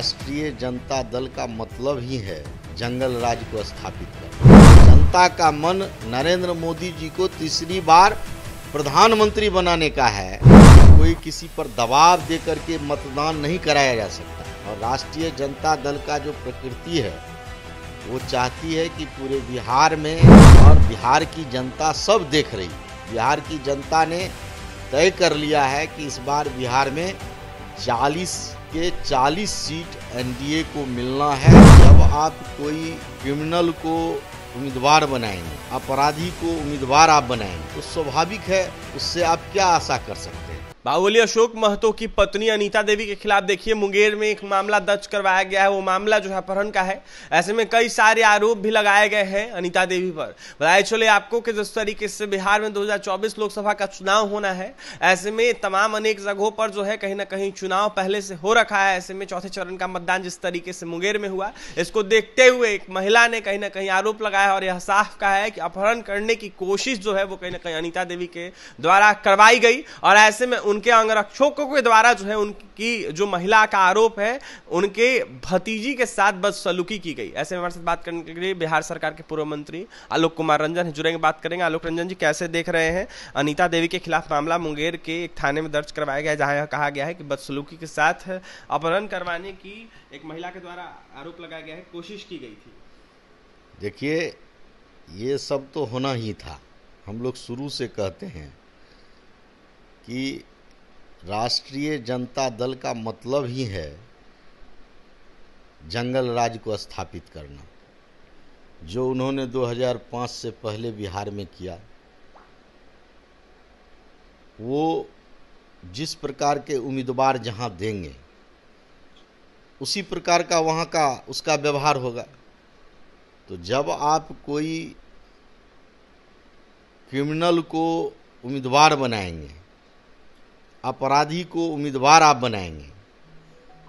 राष्ट्रीय जनता दल का मतलब ही है जंगल राज को स्थापित कर जनता का मन नरेंद्र मोदी जी को तीसरी बार प्रधानमंत्री बनाने का है कोई किसी पर दबाव दे करके मतदान नहीं कराया जा सकता और राष्ट्रीय जनता दल का जो प्रकृति है वो चाहती है कि पूरे बिहार में और बिहार की जनता सब देख रही बिहार की जनता ने तय कर लिया है कि इस बार बिहार में 40 के 40 सीट एनडीए को मिलना है जब आप कोई क्रिमिनल को उम्मीदवार बनाएंगे अपराधी को उम्मीदवार आप बनाएंगे तो स्वाभाविक है उससे आप क्या आशा कर सकते हैं बाहुली अशोक महतो की पत्नी अनीता देवी के खिलाफ देखिए मुंगेर में एक मामला दर्ज करवाया गया है वो मामला जो है अपहरण का है ऐसे में कई सारे आरोप भी लगाए गए हैं अनीता देवी पर बताए चले आपको कि जिस तरीके से बिहार में 2024 लोकसभा का चुनाव होना है ऐसे में तमाम अनेक जगहों पर जो है कहीं ना कहीं चुनाव पहले से हो रखा है ऐसे में चौथे चरण का मतदान जिस तरीके से मुंगेर में हुआ इसको देखते हुए एक महिला ने कहीं ना कहीं आरोप लगाया और यह साफ कहा है कि अपहरण करने की कोशिश जो है वो कहीं ना कहीं अनिता देवी के द्वारा करवाई गई और ऐसे में उनके अंगरक्षकों के द्वारा जो है उनकी जो महिला का आरोप है उनके भतीजी के साथ बदसलूकी की गई ऐसे में हमारे साथ बात करने के लिए बिहार सरकार के पूर्व मंत्री आलोक कुमार रंजन है जुड़ेंगे बात करेंगे आलोक रंजन जी कैसे देख रहे हैं अनिता देवी के खिलाफ मामला मुंगेर के एक थाने में दर्ज करवाया गया जहाँ कहा गया है कि बदसलूकी के साथ अपहरण करवाने की एक महिला के द्वारा आरोप लगाया गया है कोशिश की गई थी देखिए ये सब तो होना ही था हम लोग शुरू से कहते हैं कि राष्ट्रीय जनता दल का मतलब ही है जंगल राज को स्थापित करना जो उन्होंने 2005 से पहले बिहार में किया वो जिस प्रकार के उम्मीदवार जहां देंगे उसी प्रकार का वहां का उसका व्यवहार होगा तो जब आप कोई क्रिमिनल को उम्मीदवार बनाएंगे अपराधी को उम्मीदवार आप बनाएंगे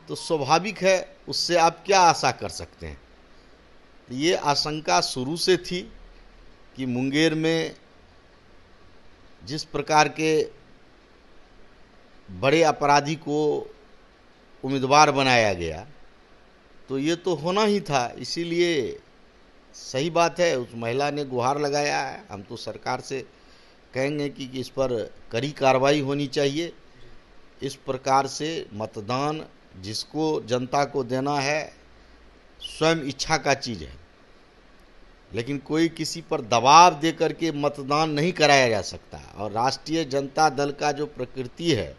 तो स्वाभाविक है उससे आप क्या आशा कर सकते हैं ये आशंका शुरू से थी कि मुंगेर में जिस प्रकार के बड़े अपराधी को उम्मीदवार बनाया गया तो ये तो होना ही था इसीलिए सही बात है उस महिला ने गुहार लगाया है हम तो सरकार से कहेंगे कि इस पर कड़ी कार्रवाई होनी चाहिए इस प्रकार से मतदान जिसको जनता को देना है स्वयं इच्छा का चीज़ है लेकिन कोई किसी पर दबाव दे करके मतदान नहीं कराया जा सकता और राष्ट्रीय जनता दल का जो प्रकृति है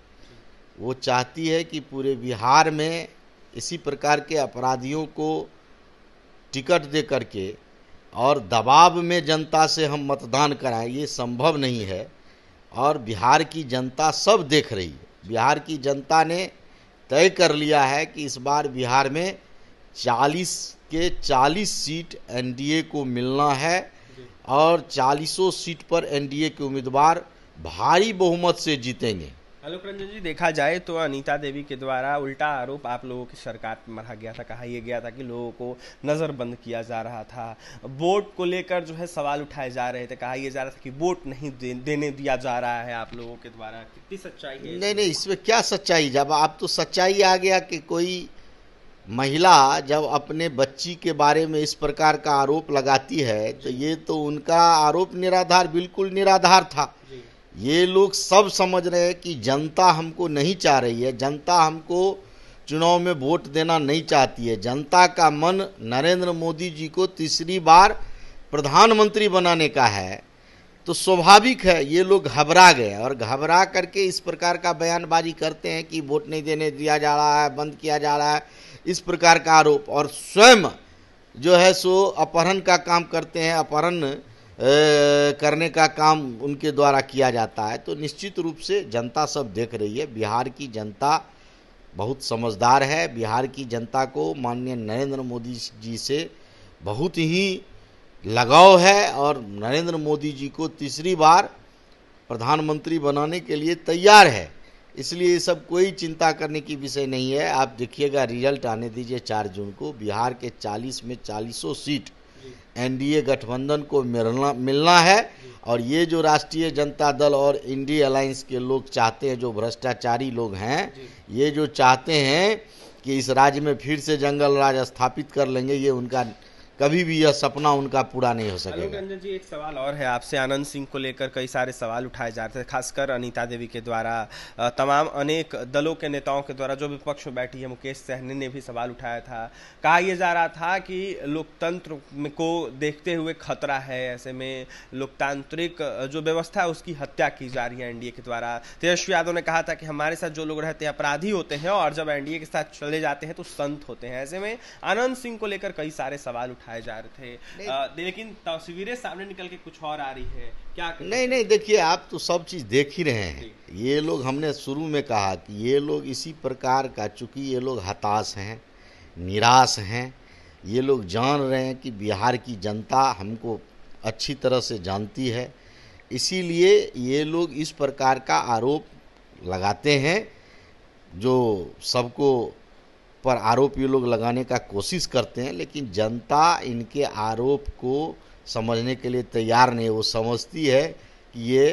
वो चाहती है कि पूरे बिहार में इसी प्रकार के अपराधियों को टिकट दे करके और दबाव में जनता से हम मतदान कराएं ये संभव नहीं है और बिहार की जनता सब देख रही है बिहार की जनता ने तय कर लिया है कि इस बार बिहार में 40 के 40 सीट एनडीए को मिलना है और चालीसों सीट पर एनडीए के उम्मीदवार भारी बहुमत से जीतेंगे आलोक रंजन जी देखा जाए तो अनीता देवी के द्वारा उल्टा आरोप आप लोगों की सरकार पर मरा गया था कहा यह गया था कि लोगों को नज़रबंद किया जा रहा था वोट को लेकर जो है सवाल उठाए जा रहे थे कहा यह जा रहा था कि वोट नहीं दे, देने दिया जा रहा है आप लोगों के द्वारा कितनी सच्चाई है नहीं नहीं इसमें क्या सच्चाई जब आप तो सच्चाई आ गया कि कोई महिला जब अपने बच्ची के बारे में इस प्रकार का आरोप लगाती है तो ये तो उनका आरोप निराधार बिल्कुल निराधार था ये लोग सब समझ रहे हैं कि जनता हमको नहीं चाह रही है जनता हमको चुनाव में वोट देना नहीं चाहती है जनता का मन नरेंद्र मोदी जी को तीसरी बार प्रधानमंत्री बनाने का है तो स्वाभाविक है ये लोग घबरा गए और घबरा करके इस प्रकार का बयानबाजी करते हैं कि वोट नहीं देने दिया जा रहा है बंद किया जा रहा है इस प्रकार का आरोप और स्वयं जो है सो अपहरण का काम करते हैं अपहरण करने का काम उनके द्वारा किया जाता है तो निश्चित रूप से जनता सब देख रही है बिहार की जनता बहुत समझदार है बिहार की जनता को माननीय नरेंद्र मोदी जी से बहुत ही लगाव है और नरेंद्र मोदी जी को तीसरी बार प्रधानमंत्री बनाने के लिए तैयार है इसलिए ये सब कोई चिंता करने की विषय नहीं है आप देखिएगा रिजल्ट आने दीजिए चार जून को बिहार के चालीस में चालीसों सीट एनडीए गठबंधन को मिलना मिलना है और ये जो राष्ट्रीय जनता दल और इंडिया अलायंस के लोग चाहते हैं जो भ्रष्टाचारी लोग हैं ये जो चाहते हैं कि इस राज्य में फिर से जंगल राज स्थापित कर लेंगे ये उनका कभी भी यह सपना उनका पूरा नहीं हो सकेगा रंजन जी एक सवाल और है आपसे आनंद सिंह को लेकर कई सारे सवाल उठाए जा रहे थे खासकर अनीता देवी के द्वारा तमाम अनेक दलों के नेताओं के द्वारा जो विपक्ष में बैठी है मुकेश सहनी ने भी सवाल उठाया था कहा यह जा रहा था कि लोकतंत्र को देखते हुए खतरा है ऐसे में लोकतांत्रिक जो व्यवस्था है उसकी हत्या की जा रही है एनडीए के द्वारा तेजस्वी यादव ने कहा था कि हमारे साथ जो लोग रहते हैं अपराधी होते हैं और जब एनडीए के साथ चले जाते हैं तो संत होते हैं ऐसे में आनंद सिंह को लेकर कई सारे सवाल उठाए दिखाए जा रहे थे आ, लेकिन तस्वीरें सामने निकल के कुछ और आ रही है क्या नहीं नहीं नहीं देखिए आप तो सब चीज़ देख ही रहे हैं ये लोग हमने शुरू में कहा कि ये लोग इसी प्रकार का चूँकि ये लोग हताश हैं निराश हैं ये लोग जान रहे हैं कि बिहार की जनता हमको अच्छी तरह से जानती है इसीलिए ये लोग इस प्रकार का आरोप लगाते हैं जो सबको पर आरोप ये लोग लगाने का कोशिश करते हैं लेकिन जनता इनके आरोप को समझने के लिए तैयार नहीं वो समझती है कि ये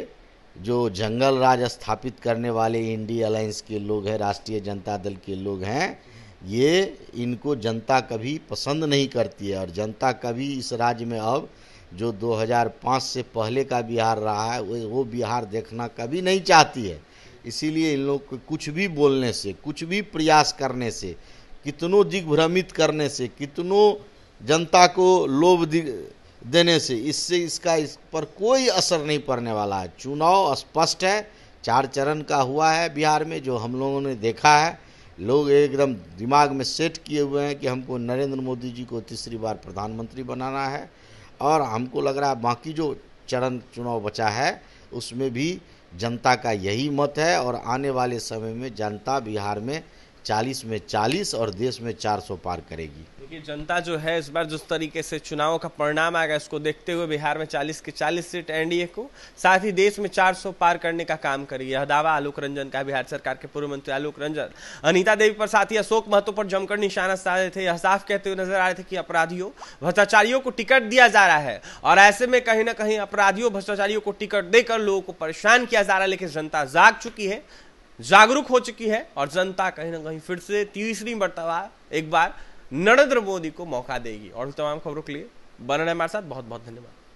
जो जंगल राज स्थापित करने वाले इंडी अलायंस के लोग हैं राष्ट्रीय जनता दल के लोग हैं ये इनको जनता कभी पसंद नहीं करती है और जनता कभी इस राज्य में अब जो 2005 से पहले का बिहार रहा है वो बिहार देखना कभी नहीं चाहती है इसीलिए इन लोग को कुछ भी बोलने से कुछ भी प्रयास करने से कितनों दिग्भ्रमित करने से कितनों जनता को लोभ देने से इससे इसका इस पर कोई असर नहीं पड़ने वाला है चुनाव स्पष्ट है चार चरण का हुआ है बिहार में जो हम लोगों ने देखा है लोग एकदम दिमाग में सेट किए हुए हैं कि हमको नरेंद्र मोदी जी को तीसरी बार प्रधानमंत्री बनाना है और हमको लग रहा है बाकी जो चरण चुनाव बचा है उसमें भी जनता का यही मत है और आने वाले समय में जनता बिहार में चालीस में चालीस और देश में चार सौ पार करेगी देखिए जनता जो है इस बार जिस तरीके से चुनाव का परिणाम आएगा इसको देखते हुए बिहार में चालीस की चालीस सीट एनडीए को साथ ही देश में चार सौ पार करने का काम करेगी यह दावा आलोक रंजन का बिहार सरकार के पूर्व मंत्री आलोक रंजन अनिता देवी पर साथ ही अशोक महतो पर जमकर निशाना साधे थे यह साफ कहते हुए नजर आ रहे थे कि अपराधियों भ्रष्टाचारियों को टिकट दिया जा रहा है और ऐसे में कहीं ना कहीं अपराधियों भ्रष्टाचारियों को टिकट देकर लोगों को परेशान किया जा रहा है लेकिन जनता जाग चुकी है जागरूक हो चुकी है और जनता कहीं ना कहीं फिर से तीसरी मरतबा एक बार नरेंद्र मोदी को मौका देगी और तमाम खबरों के लिए बने हमारे साथ बहुत बहुत धन्यवाद